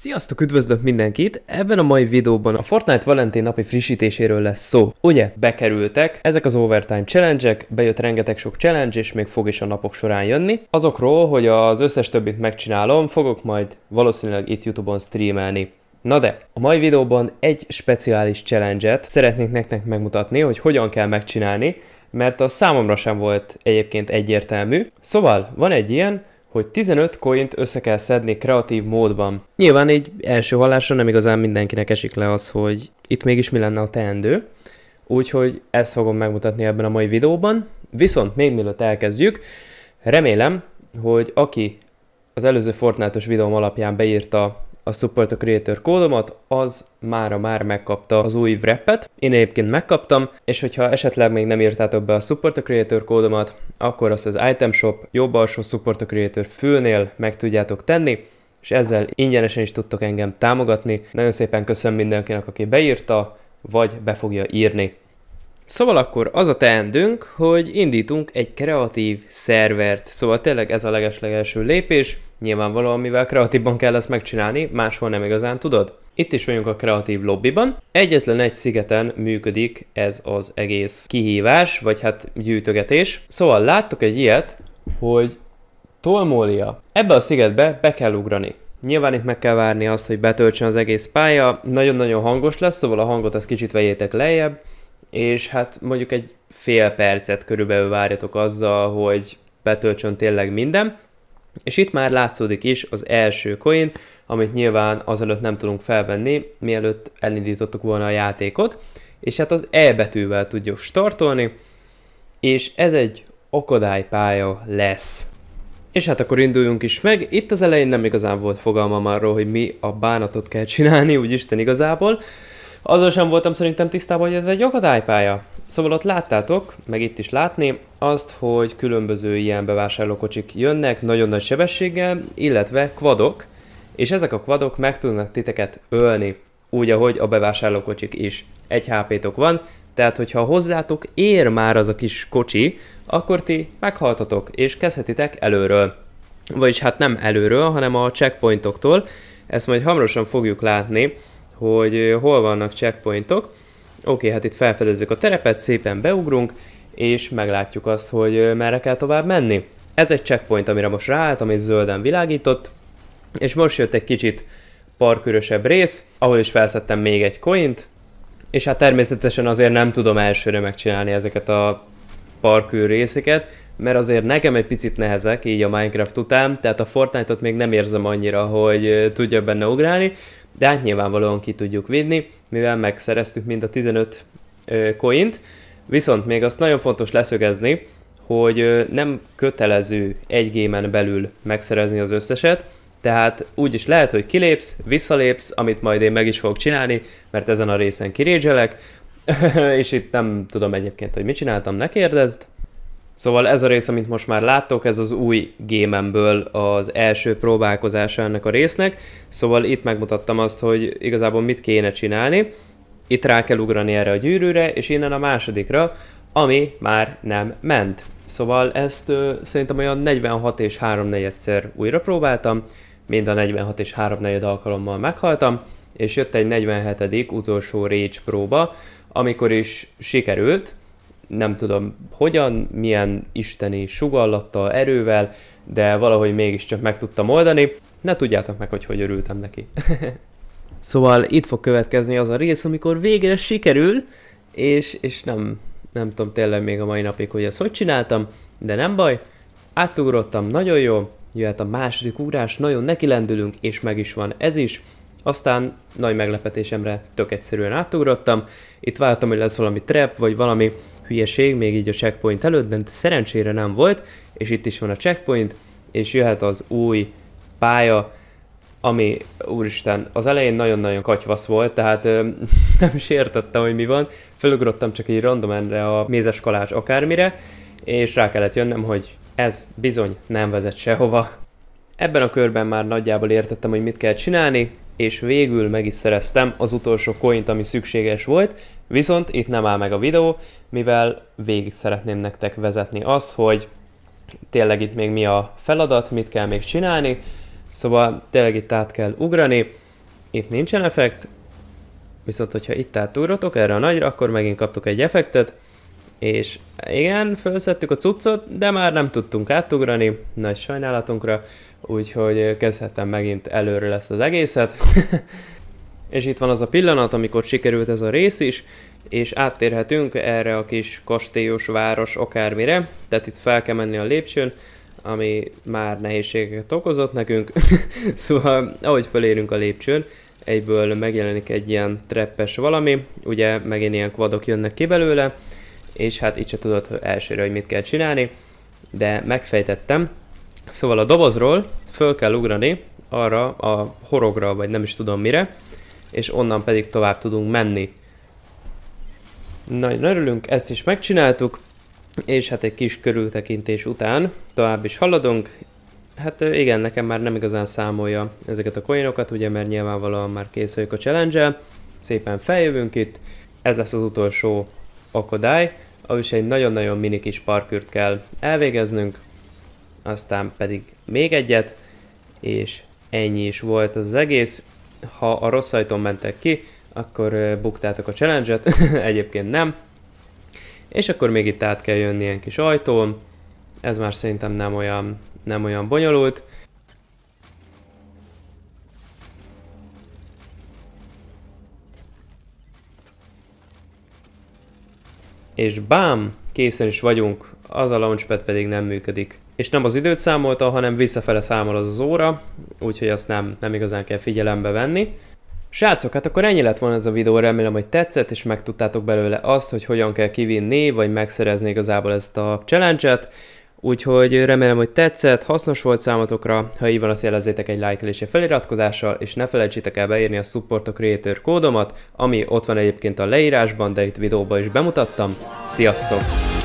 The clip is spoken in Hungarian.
Sziasztok, üdvözlök mindenkit! Ebben a mai videóban a Fortnite Valentin napi frissítéséről lesz szó. Ugye, bekerültek ezek az overtime challenge bejött rengeteg sok challenge, és még fog is a napok során jönni. Azokról, hogy az összes többit megcsinálom, fogok majd valószínűleg itt Youtube-on streamelni. Na de, a mai videóban egy speciális challenge-et szeretnék nektek megmutatni, hogy hogyan kell megcsinálni, mert a számomra sem volt egyébként egyértelmű. Szóval, van egy ilyen, hogy 15 coint össze kell szedni kreatív módban. Nyilván egy első hallásra nem igazán mindenkinek esik le az, hogy itt mégis mi lenne a teendő, úgyhogy ezt fogom megmutatni ebben a mai videóban. Viszont még mielőtt elkezdjük, remélem, hogy aki az előző Fortnite-os videóm alapján beírta a Support a Creator kódomat, az mára már megkapta az új wrappet. Én egyébként megkaptam, és hogyha esetleg még nem írtátok be a Support a Creator kódomat, akkor azt az Item Shop jobb alsó Support a Creator főnél meg tudjátok tenni, és ezzel ingyenesen is tudtok engem támogatni. Nagyon szépen köszönöm mindenkinek, aki beírta, vagy be fogja írni. Szóval akkor az a teendőnk, hogy indítunk egy kreatív szervert. Szóval tényleg ez a legeslegelső lépés. Nyilvánvalóan, mivel kreatívban kell ezt megcsinálni, máshol nem igazán tudod. Itt is vagyunk a kreatív lobbyban. Egyetlen egy szigeten működik ez az egész kihívás, vagy hát gyűjtögetés. Szóval láttok egy ilyet, hogy Tolmólia. Ebbe a szigetbe be kell ugrani. Nyilván itt meg kell várni azt, hogy betöltsön az egész pálya. Nagyon-nagyon hangos lesz, szóval a hangot az kicsit vegyétek lejjebb. És hát mondjuk egy fél percet körülbelül várjatok azzal, hogy betöltsön tényleg minden. És itt már látszódik is az első coin, amit nyilván azelőtt nem tudunk felvenni, mielőtt elindítottuk volna a játékot, és hát az E betűvel tudjuk startolni, és ez egy akadálypálya lesz. És hát akkor induljunk is meg. Itt az elején nem igazán volt fogalmam arról, hogy mi a bánatot kell csinálni, úgy Isten igazából. Azzal sem voltam szerintem tisztában, hogy ez egy akadálypálya. Szóval ott láttátok, meg itt is látni, azt, hogy különböző ilyen bevásárlókocsik jönnek nagyon nagy sebességgel, illetve kvadok, és ezek a kvadok meg tudnak titeket ölni, úgy, ahogy a bevásárlókocsik is. Egy HP-tok van, tehát hogyha hozzátok ér már az a kis kocsi, akkor ti meghaltatok, és kezdhetitek előről. Vagyis hát nem előről, hanem a checkpointoktól. Ezt majd hamarosan fogjuk látni, hogy eh, hol vannak checkpointok. Oké, okay, hát itt felfedezzük a terepet, szépen beugrunk, és meglátjuk azt, hogy merre kell tovább menni. Ez egy checkpoint, amire most ráállt, ami zölden világított, és most jött egy kicsit parkörösebb rész, ahol is felszettem még egy coint, és hát természetesen azért nem tudom elsőre megcsinálni ezeket a parkőr részeket, mert azért nekem egy picit nehezek így a Minecraft után, tehát a Fortnite-ot még nem érzem annyira, hogy tudja benne ugrálni, de hát nyilvánvalóan ki tudjuk vinni, mivel megszereztük mind a 15 coint, viszont még azt nagyon fontos leszögezni, hogy nem kötelező egy gémen belül megszerezni az összeset, tehát úgy is lehet, hogy kilépsz, visszalépsz, amit majd én meg is fogok csinálni, mert ezen a részen kirédzselek, és itt nem tudom egyébként, hogy mit csináltam, ne kérdezd, Szóval ez a rész, amit most már láttok, ez az új gémemből az első próbálkozása ennek a résznek, szóval itt megmutattam azt, hogy igazából mit kéne csinálni. Itt rá kell ugrani erre a gyűrűre, és innen a másodikra, ami már nem ment. Szóval ezt ö, szerintem olyan 46 és 3 szer újra próbáltam, mind a 46 és 3 negyed alkalommal meghaltam, és jött egy 47. utolsó récs próba, amikor is sikerült, nem tudom hogyan, milyen isteni sugallattal, erővel, de valahogy mégiscsak meg tudtam oldani. Ne tudjátok meg, hogy hogy örültem neki. szóval itt fog következni az a rész, amikor végre sikerül, és, és nem, nem tudom tényleg még a mai napig, hogy ezt hogy csináltam, de nem baj, átugrottam nagyon jó, jöhet a második ugrás, nagyon nekilendülünk, és meg is van ez is. Aztán nagy meglepetésemre tök egyszerűen átugrottam, itt vártam, hogy lesz valami trap, vagy valami hülyeség még így a checkpoint előtt, de szerencsére nem volt, és itt is van a checkpoint, és jöhet az új pálya, ami, úristen, az elején nagyon-nagyon katyvasz volt, tehát ö, nem is értettem, hogy mi van. Fölugrottam csak így enre a mézes kalács akármire, és rá kellett jönnem hogy ez bizony nem vezet sehova. Ebben a körben már nagyjából értettem, hogy mit kell csinálni, és végül meg is szereztem az utolsó coint, ami szükséges volt, viszont itt nem áll meg a videó, mivel végig szeretném nektek vezetni azt, hogy tényleg itt még mi a feladat, mit kell még csinálni, szóval tényleg itt át kell ugrani, itt nincsen effekt, viszont hogyha itt átugrotok erre a nagyra, akkor megint kaptok egy effektet, és igen, felszettük a cuccot, de már nem tudtunk átugrani, nagy sajnálatunkra, úgyhogy kezdhetem megint előre lesz az egészet. és itt van az a pillanat, amikor sikerült ez a rész is, és áttérhetünk erre a kis kastélyos város akármire, tehát itt fel kell menni a lépcsőn, ami már nehézségeket okozott nekünk, szóval ahogy felérünk a lépcsőn, egyből megjelenik egy ilyen treppes valami, ugye megint ilyen kvadok jönnek ki belőle, és hát itt se tudod elsőre, hogy mit kell csinálni, de megfejtettem. Szóval a dobozról föl kell ugrani arra a horogra, vagy nem is tudom mire, és onnan pedig tovább tudunk menni. Nagyon örülünk, ezt is megcsináltuk, és hát egy kis körültekintés után tovább is haladunk. Hát igen, nekem már nem igazán számolja ezeket a coinokat, ugye, mert nyilvánvalóan már kész vagyok a challenge -el. Szépen feljövünk itt, ez lesz az utolsó akadály, ahol is egy nagyon-nagyon mini kis parkürt kell elvégeznünk, aztán pedig még egyet, és ennyi is volt az egész. Ha a rossz ajtón mentek ki, akkor buktátok a challenge-et, egyébként nem. És akkor még itt át kell jönni ilyen kis ajtón, ez már szerintem nem olyan, nem olyan bonyolult. és bám, készen is vagyunk, az a launchpad pedig nem működik. És nem az időt számolta, hanem visszafele számol az az óra, úgyhogy azt nem, nem igazán kell figyelembe venni. Srácok, hát akkor ennyi lett volna ez a videó, remélem, hogy tetszett, és megtudtátok belőle azt, hogy hogyan kell kivinni, vagy megszerezni igazából ezt a challenge-et. Úgyhogy remélem, hogy tetszett, hasznos volt számotokra, ha így van, azt jelezzétek egy like és egy feliratkozással, és ne felejtsétek el beírni a Support a Creator kódomat, ami ott van egyébként a leírásban, de itt videóban is bemutattam. Sziasztok!